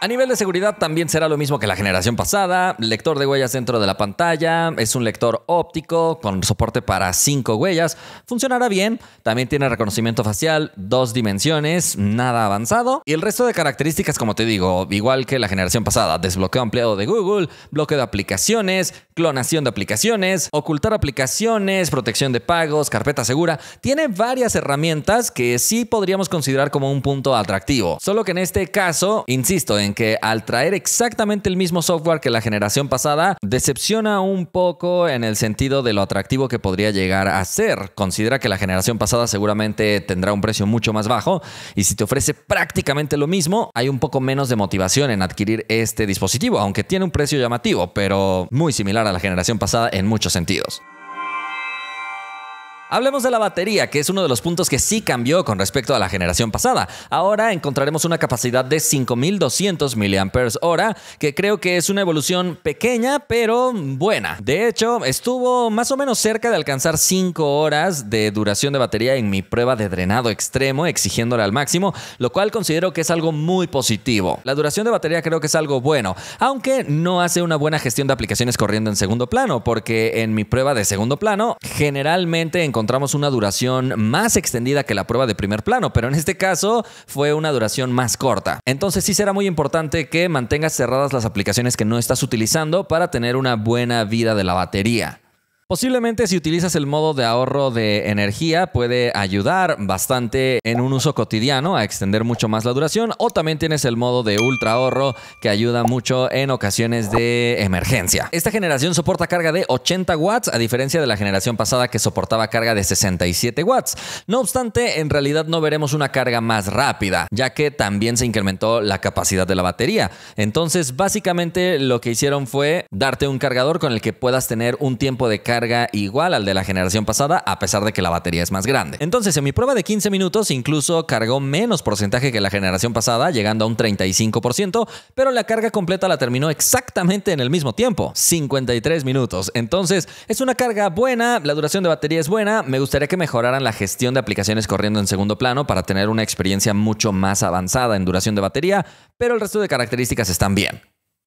A nivel de seguridad también será lo mismo que la generación pasada, lector de huellas dentro de la pantalla, es un lector óptico con soporte para 5 huellas, funcionará bien, también tiene reconocimiento facial, dos dimensiones, nada avanzado y el resto de características como te digo, igual que la generación pasada, desbloqueo ampliado de Google, bloqueo de aplicaciones, clonación de aplicaciones, ocultar aplicaciones, protección de pagos, carpeta segura, tiene varias herramientas que sí podríamos considerar como un punto atractivo, solo que en este caso, insisto, en que al traer exactamente el mismo software que la generación pasada, decepciona un poco en el sentido de lo atractivo que podría llegar a ser. Considera que la generación pasada seguramente tendrá un precio mucho más bajo y si te ofrece prácticamente lo mismo, hay un poco menos de motivación en adquirir este dispositivo, aunque tiene un precio llamativo, pero muy similar a la generación pasada en muchos sentidos. Hablemos de la batería, que es uno de los puntos que sí cambió con respecto a la generación pasada. Ahora encontraremos una capacidad de 5200 mAh, que creo que es una evolución pequeña, pero buena. De hecho, estuvo más o menos cerca de alcanzar 5 horas de duración de batería en mi prueba de drenado extremo, exigiéndole al máximo, lo cual considero que es algo muy positivo. La duración de batería creo que es algo bueno, aunque no hace una buena gestión de aplicaciones corriendo en segundo plano, porque en mi prueba de segundo plano, generalmente en encontramos una duración más extendida que la prueba de primer plano, pero en este caso fue una duración más corta. Entonces sí será muy importante que mantengas cerradas las aplicaciones que no estás utilizando para tener una buena vida de la batería. Posiblemente si utilizas el modo de ahorro de energía puede ayudar bastante en un uso cotidiano a extender mucho más la duración o también tienes el modo de ultra ahorro que ayuda mucho en ocasiones de emergencia. Esta generación soporta carga de 80 watts a diferencia de la generación pasada que soportaba carga de 67 watts. No obstante, en realidad no veremos una carga más rápida ya que también se incrementó la capacidad de la batería. Entonces básicamente lo que hicieron fue darte un cargador con el que puedas tener un tiempo de carga carga igual al de la generación pasada, a pesar de que la batería es más grande. Entonces, en mi prueba de 15 minutos, incluso cargó menos porcentaje que la generación pasada, llegando a un 35%, pero la carga completa la terminó exactamente en el mismo tiempo, 53 minutos. Entonces, es una carga buena, la duración de batería es buena, me gustaría que mejoraran la gestión de aplicaciones corriendo en segundo plano para tener una experiencia mucho más avanzada en duración de batería, pero el resto de características están bien.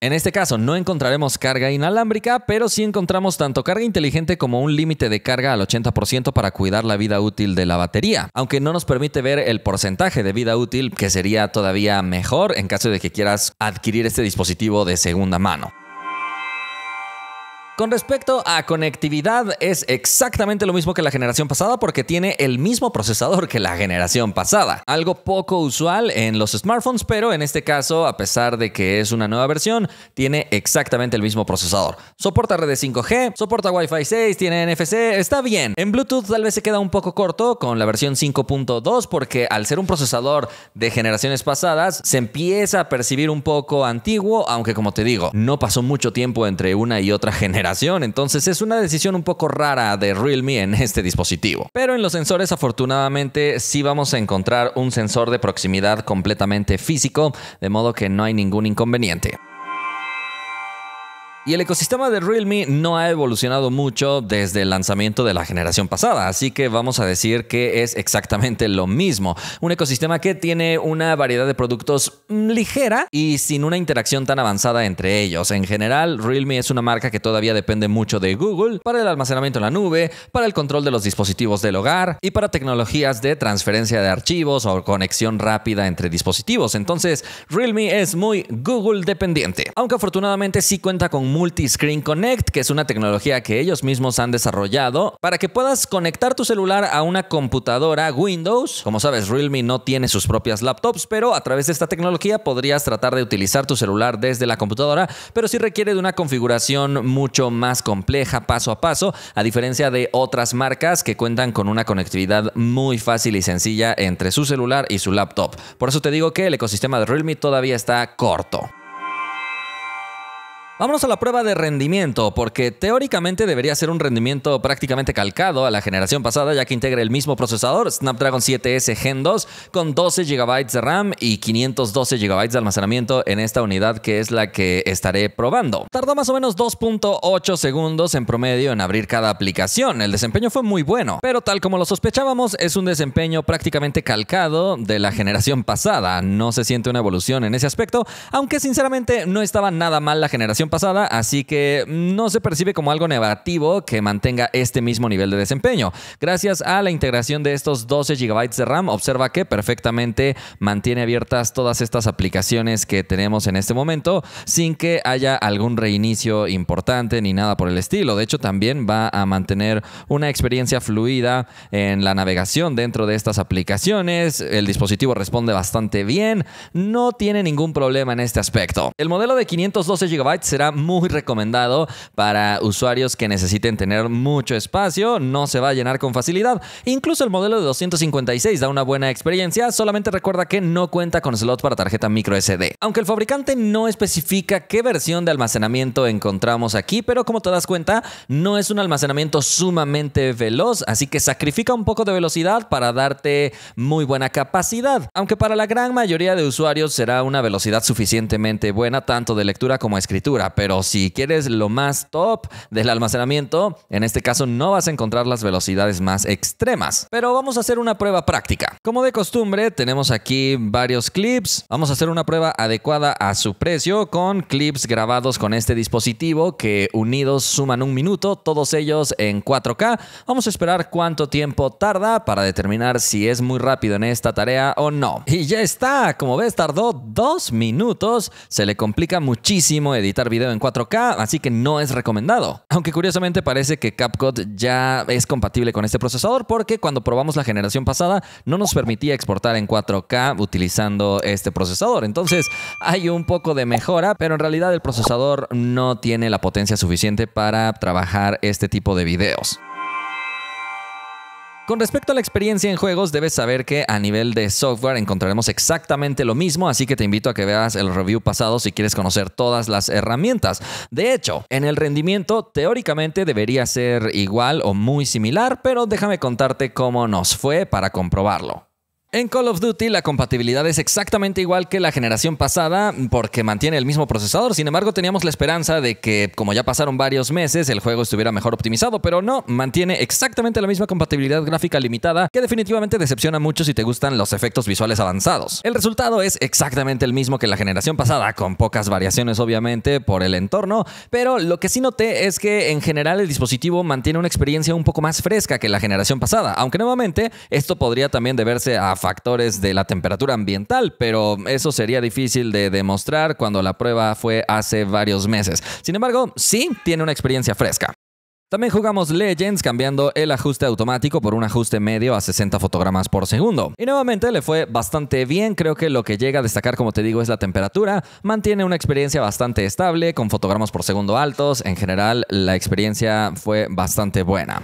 En este caso no encontraremos carga inalámbrica, pero sí encontramos tanto carga inteligente como un límite de carga al 80% para cuidar la vida útil de la batería, aunque no nos permite ver el porcentaje de vida útil que sería todavía mejor en caso de que quieras adquirir este dispositivo de segunda mano. Con respecto a conectividad, es exactamente lo mismo que la generación pasada porque tiene el mismo procesador que la generación pasada. Algo poco usual en los smartphones, pero en este caso, a pesar de que es una nueva versión, tiene exactamente el mismo procesador. Soporta redes 5G, soporta Wi-Fi 6, tiene NFC, está bien. En Bluetooth tal vez se queda un poco corto con la versión 5.2 porque al ser un procesador de generaciones pasadas, se empieza a percibir un poco antiguo, aunque como te digo, no pasó mucho tiempo entre una y otra generación entonces es una decisión un poco rara de Realme en este dispositivo. Pero en los sensores afortunadamente sí vamos a encontrar un sensor de proximidad completamente físico, de modo que no hay ningún inconveniente. Y el ecosistema de Realme no ha evolucionado mucho desde el lanzamiento de la generación pasada, así que vamos a decir que es exactamente lo mismo. Un ecosistema que tiene una variedad de productos mm, ligera y sin una interacción tan avanzada entre ellos. En general, Realme es una marca que todavía depende mucho de Google para el almacenamiento en la nube, para el control de los dispositivos del hogar y para tecnologías de transferencia de archivos o conexión rápida entre dispositivos. Entonces, Realme es muy Google dependiente, aunque afortunadamente sí cuenta con Multi-Screen Connect, que es una tecnología que ellos mismos han desarrollado para que puedas conectar tu celular a una computadora Windows. Como sabes, Realme no tiene sus propias laptops, pero a través de esta tecnología podrías tratar de utilizar tu celular desde la computadora, pero sí requiere de una configuración mucho más compleja paso a paso, a diferencia de otras marcas que cuentan con una conectividad muy fácil y sencilla entre su celular y su laptop. Por eso te digo que el ecosistema de Realme todavía está corto. Vámonos a la prueba de rendimiento, porque teóricamente debería ser un rendimiento prácticamente calcado a la generación pasada, ya que integra el mismo procesador, Snapdragon 7S Gen 2, con 12 GB de RAM y 512 GB de almacenamiento en esta unidad, que es la que estaré probando. Tardó más o menos 2.8 segundos en promedio en abrir cada aplicación. El desempeño fue muy bueno, pero tal como lo sospechábamos, es un desempeño prácticamente calcado de la generación pasada. No se siente una evolución en ese aspecto, aunque sinceramente no estaba nada mal la generación pasada, así que no se percibe como algo negativo que mantenga este mismo nivel de desempeño. Gracias a la integración de estos 12 GB de RAM, observa que perfectamente mantiene abiertas todas estas aplicaciones que tenemos en este momento sin que haya algún reinicio importante ni nada por el estilo. De hecho, también va a mantener una experiencia fluida en la navegación dentro de estas aplicaciones. El dispositivo responde bastante bien. No tiene ningún problema en este aspecto. El modelo de 512 GB será muy recomendado para usuarios que necesiten tener mucho espacio, no se va a llenar con facilidad. Incluso el modelo de 256 da una buena experiencia, solamente recuerda que no cuenta con slot para tarjeta micro SD. Aunque el fabricante no especifica qué versión de almacenamiento encontramos aquí, pero como te das cuenta, no es un almacenamiento sumamente veloz, así que sacrifica un poco de velocidad para darte muy buena capacidad. Aunque para la gran mayoría de usuarios será una velocidad suficientemente buena tanto de lectura como escritura pero si quieres lo más top del almacenamiento, en este caso no vas a encontrar las velocidades más extremas. Pero vamos a hacer una prueba práctica. Como de costumbre, tenemos aquí varios clips. Vamos a hacer una prueba adecuada a su precio con clips grabados con este dispositivo que unidos suman un minuto, todos ellos en 4K. Vamos a esperar cuánto tiempo tarda para determinar si es muy rápido en esta tarea o no. Y ya está, como ves tardó dos minutos, se le complica muchísimo editar video en 4K, así que no es recomendado. Aunque curiosamente parece que CapCut ya es compatible con este procesador porque cuando probamos la generación pasada no nos permitía exportar en 4K utilizando este procesador. Entonces hay un poco de mejora, pero en realidad el procesador no tiene la potencia suficiente para trabajar este tipo de videos. Con respecto a la experiencia en juegos, debes saber que a nivel de software encontraremos exactamente lo mismo, así que te invito a que veas el review pasado si quieres conocer todas las herramientas. De hecho, en el rendimiento teóricamente debería ser igual o muy similar, pero déjame contarte cómo nos fue para comprobarlo. En Call of Duty la compatibilidad es exactamente igual que la generación pasada porque mantiene el mismo procesador, sin embargo teníamos la esperanza de que como ya pasaron varios meses el juego estuviera mejor optimizado, pero no, mantiene exactamente la misma compatibilidad gráfica limitada que definitivamente decepciona mucho si te gustan los efectos visuales avanzados. El resultado es exactamente el mismo que la generación pasada, con pocas variaciones obviamente por el entorno, pero lo que sí noté es que en general el dispositivo mantiene una experiencia un poco más fresca que la generación pasada, aunque nuevamente esto podría también deberse a factores de la temperatura ambiental, pero eso sería difícil de demostrar cuando la prueba fue hace varios meses. Sin embargo, sí tiene una experiencia fresca. También jugamos Legends cambiando el ajuste automático por un ajuste medio a 60 fotogramas por segundo. Y nuevamente le fue bastante bien, creo que lo que llega a destacar como te digo es la temperatura, mantiene una experiencia bastante estable con fotogramas por segundo altos, en general la experiencia fue bastante buena.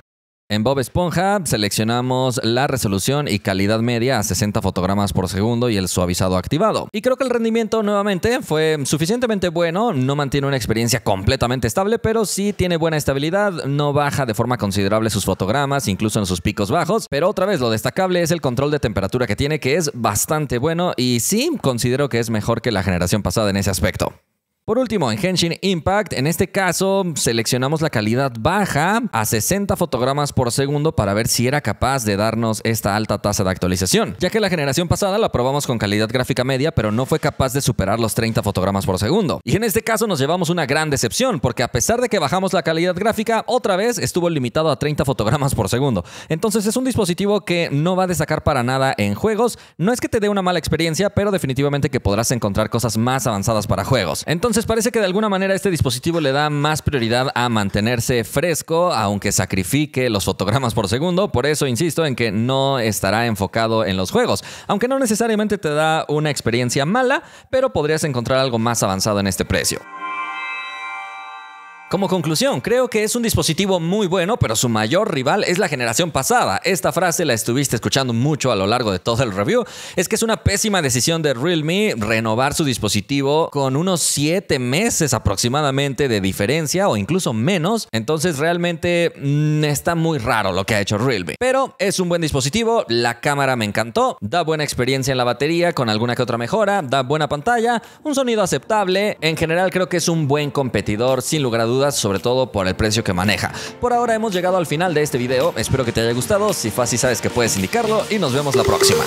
En Bob Esponja seleccionamos la resolución y calidad media a 60 fotogramas por segundo y el suavizado activado. Y creo que el rendimiento nuevamente fue suficientemente bueno, no mantiene una experiencia completamente estable, pero sí tiene buena estabilidad, no baja de forma considerable sus fotogramas, incluso en sus picos bajos, pero otra vez lo destacable es el control de temperatura que tiene que es bastante bueno y sí considero que es mejor que la generación pasada en ese aspecto. Por último, en Henshin Impact, en este caso seleccionamos la calidad baja a 60 fotogramas por segundo para ver si era capaz de darnos esta alta tasa de actualización, ya que la generación pasada la probamos con calidad gráfica media, pero no fue capaz de superar los 30 fotogramas por segundo. Y en este caso nos llevamos una gran decepción, porque a pesar de que bajamos la calidad gráfica, otra vez estuvo limitado a 30 fotogramas por segundo. Entonces es un dispositivo que no va a destacar para nada en juegos, no es que te dé una mala experiencia, pero definitivamente que podrás encontrar cosas más avanzadas para juegos. Entonces entonces parece que de alguna manera este dispositivo le da más prioridad a mantenerse fresco, aunque sacrifique los fotogramas por segundo. Por eso insisto en que no estará enfocado en los juegos, aunque no necesariamente te da una experiencia mala, pero podrías encontrar algo más avanzado en este precio. Como conclusión, creo que es un dispositivo muy bueno, pero su mayor rival es la generación pasada. Esta frase la estuviste escuchando mucho a lo largo de todo el review. Es que es una pésima decisión de Realme renovar su dispositivo con unos 7 meses aproximadamente de diferencia o incluso menos. Entonces realmente mm, está muy raro lo que ha hecho Realme. Pero es un buen dispositivo, la cámara me encantó, da buena experiencia en la batería con alguna que otra mejora, da buena pantalla, un sonido aceptable. En general creo que es un buen competidor, sin lugar a dudas sobre todo por el precio que maneja. Por ahora hemos llegado al final de este video, espero que te haya gustado, si fue así sabes que puedes indicarlo y nos vemos la próxima.